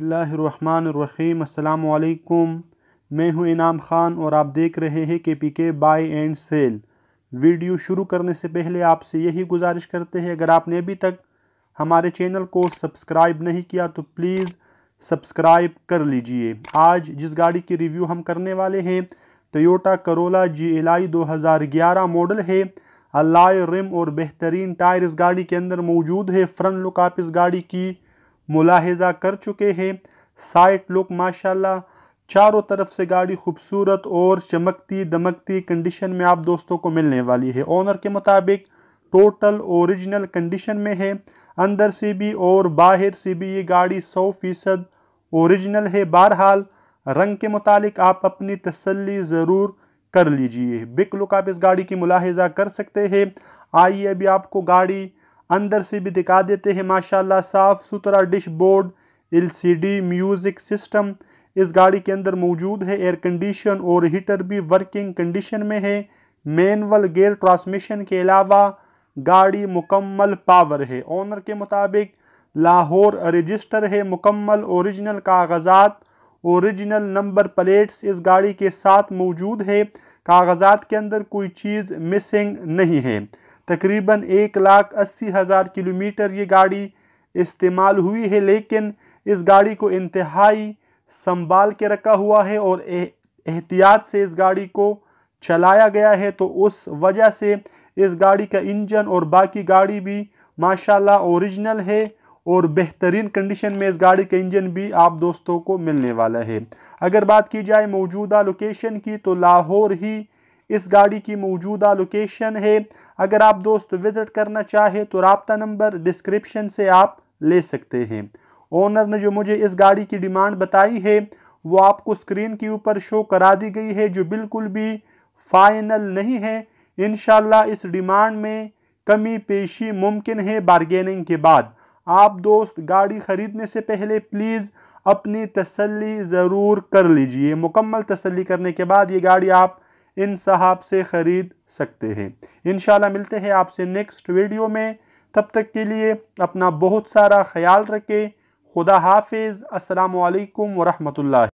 अल्लाम मैं हूं इनाम खान और आप देख रहे हैं के पी के बाई एंड सेल वीडियो शुरू करने से पहले आपसे यही गुजारिश करते हैं अगर आपने अभी तक हमारे चैनल को सब्सक्राइब नहीं किया तो प्लीज़ सब्सक्राइब कर लीजिए आज जिस गाड़ी की रिव्यू हम करने वाले हैं Toyota Corolla G L I दो हज़ार ग्यारह मॉडल है अल्लाह रिम और बेहतरीन टायर इस गाड़ी के अंदर मौजूद है फ्रंट लुक आप इस गाड़ी की मुलाहजा कर चुके हैं साइट लुक माशाल्लाह चारों तरफ से गाड़ी खूबसूरत और चमकती दमकती कंडीशन में आप दोस्तों को मिलने वाली है ओनर के मुताबिक टोटल ओरिजिनल कंडीशन में है अंदर से भी और बाहर से भी ये गाड़ी सौ फीसद औरिजिनल है बहरहाल रंग के मुतालिक आप अपनी तसल्ली ज़रूर कर लीजिए बिक लुक आप इस गाड़ी की मुलाहजा कर सकते हैं आइए अभी आपको गाड़ी अंदर से भी दिखा देते हैं माशाल्लाह साफ़ सुथरा डिश बोर्ड एल म्यूज़िक सिस्टम इस गाड़ी के अंदर मौजूद है एयर कंडीशन और हीटर भी वर्किंग कंडीशन में है मैनअल गेयर ट्रांसमिशन के अलावा गाड़ी मुकम्मल पावर है ओनर के मुताबिक लाहौर रजिस्टर है मुकम्मल औरिजिनल कागजात औरिजिनल नंबर प्लेट्स इस गाड़ी के साथ मौजूद है कागजात के अंदर कोई चीज़ मिसिंग नहीं है तकरीबन एक लाख अस्सी हज़ार किलोमीटर ये गाड़ी इस्तेमाल हुई है लेकिन इस गाड़ी को इंतहाई संभाल के रखा हुआ है और एहतियात से इस गाड़ी को चलाया गया है तो उस वजह से इस गाड़ी का इंजन और बाकी गाड़ी भी माशाल्लाह ओरिजिनल है और बेहतरीन कंडीशन में इस गाड़ी का इंजन भी आप दोस्तों को मिलने वाला है अगर बात की जाए मौजूदा लोकेशन की तो लाहौर ही इस गाड़ी की मौजूदा लोकेशन है अगर आप दोस्त विज़िट करना चाहे तो रबता नंबर डिस्क्रिप्शन से आप ले सकते हैं ओनर ने जो मुझे इस गाड़ी की डिमांड बताई है वो आपको स्क्रीन के ऊपर शो करा दी गई है जो बिल्कुल भी फाइनल नहीं है इन इस डिमांड में कमी पेशी मुमकिन है बारगेनिंग के बाद आप दोस्त गाड़ी ख़रीदने से पहले प्लीज़ अपनी तसल्ली ज़रूर कर लीजिए मुकम्मल तसल्ली करने के बाद ये गाड़ी आप इन साहब से ख़रीद सकते हैं इन मिलते हैं आपसे नेक्स्ट वीडियो में तब तक के लिए अपना बहुत सारा ख्याल रखें खुदा हाफिज़ असलकम वरहमल